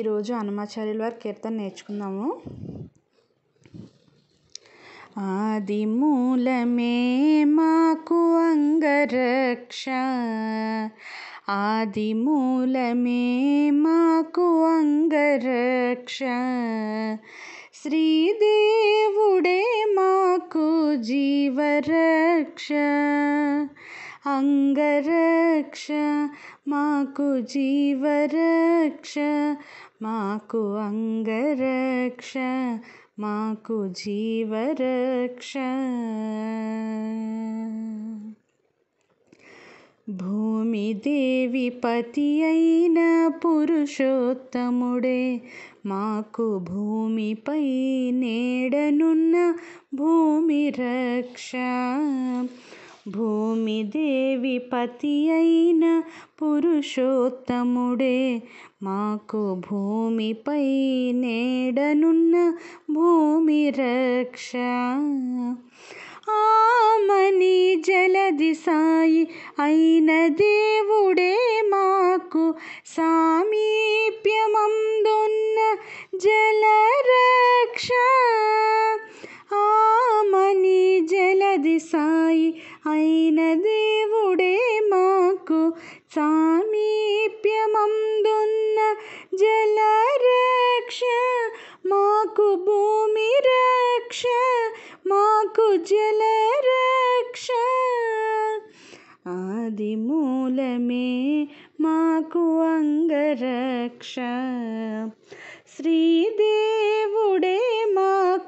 ఈరోజు అనమాచార్యుల వారి కీర్తన నేర్చుకుందాము ఆది మూలమే మాకు అంగరక్ష ఆది మూలమే మాకు అంగరక్ష శ్రీదేవుడే మాకు జీవరక్ష అంగరక్ష మాకు జీవరక్ష మాకు అంగరక్ష మాకు జీవరక్ష దేవి పతి అయిన పురుషోత్తముడే మాకు భూమిపై నేడనున్న భూమి రక్ష భూమి దేవి పతి అయిన పురుషోత్తముడే మాకు భూమిపై నేడనున్న భూమి రక్ష ఆమని జలది సాయి అయిన దేవుడే మాకు సామీప్యమందున్న జలరక్ష ఆమని జలది సాయి అయిన దేవుడే మాకు సామీప్యమందున్న జలరక్ష మాకు భూమి రక్ష మాకు జలరక్ష ఆది మూలమే మాకు అంగరక్ష శ్రీదే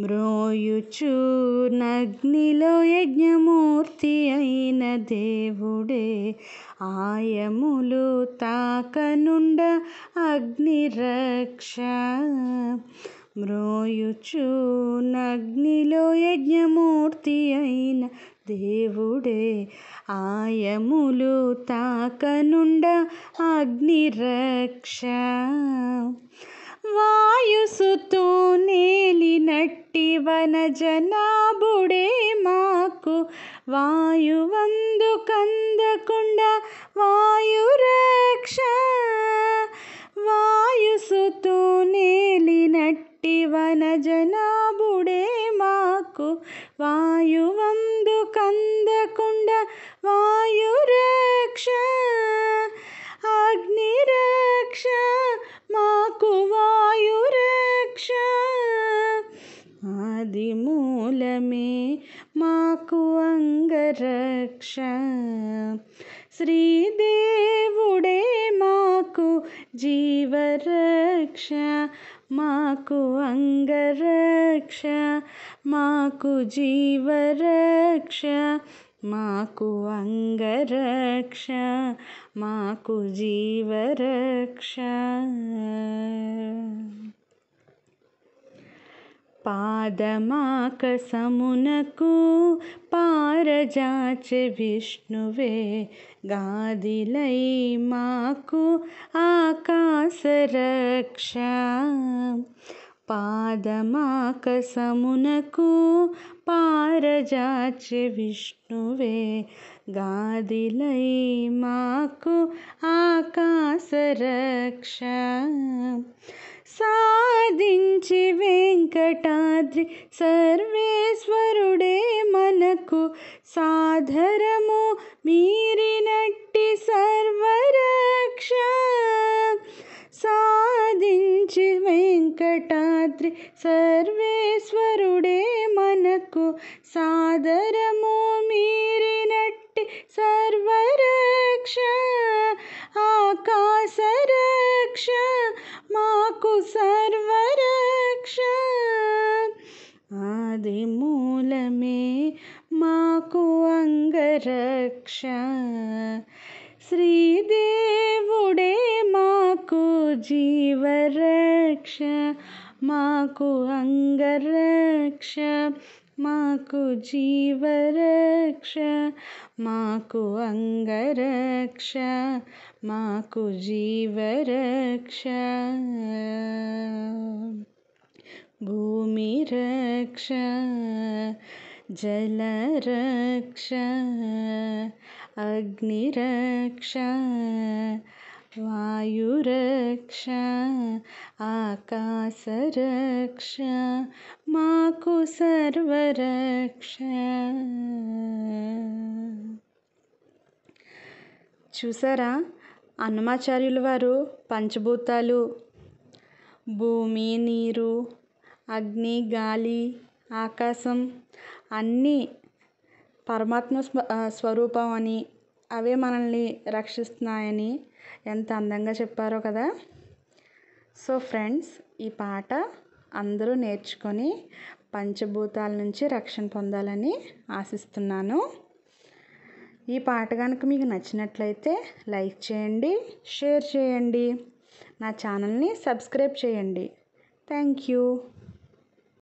మ్రోయుచు నగ్నిలో యజ్ఞమూర్తి అయిన దేవుడే ఆయములు తాకనుండ అగ్నిరక్ష మ్రోయుచు నగ్నిలో యజ్ఞమూర్తి అయిన దేవుడే ఆయములు తాకనుండ అగ్నిరక్ష వాయుసుతూ నేలినట్టి వనజనాభుడే మాకు వాయువందు కందకుండా వాయురక్ష వాయుసుతూ నేలినట్టి వనజనాభుడే మాకు వాయువ రక్ష శ్రీదేవుడే మాకు జీవరక్ష మాకు అంగరక్ష మాకు జీవరక్ష మాకు అంగరక్ష మాకు జీవరక్ష पादमाकसमुनकु पारजाच विष्णुवे गादिलै माकु आकाशरक्षा पादमाकसमुनकु पारजाच विष्णुवे गादिलै माकु आकाशरक्षा సాధించి వెంకటాద్రి సర్వేశ్వరుడే మనకు సాధరము మీరినట్టి సర్వరక్ష సాధించి వెంకటాద్రి సర్వేశ్వరుడే మనకు సాదర సర్వరక్ష ఆది మూలమే మాకు అంగరక్ష శ్రీదేవుడే మాకు జీవరక్ష మాకు అంగరక్ష मा कु माकु रक्ष मा कु अङ्ग जलरक्ष मा कु अग्निरक्ष వాయురక్ష ఆకాశరక్ష మాకు సర్వరక్ష చూసారా అన్నమాచార్యుల వారు పంచభూతాలు భూమి నీరు అగ్ని గాలి ఆకాశం అన్నీ పరమాత్మ స్వ స్వరూపం అని అవే మనల్ని రక్షిస్తున్నాయని ఎంత అందంగా చెప్పారో కదా సో ఫ్రెండ్స్ ఈ పాట అందరూ నేర్చుకొని పంచభూతాల నుంచి రక్షణ పొందాలని ఆశిస్తున్నాను ఈ పాట కనుక మీకు నచ్చినట్లయితే లైక్ చేయండి షేర్ చేయండి నా ఛానల్ని సబ్స్క్రైబ్ చేయండి థ్యాంక్ యూ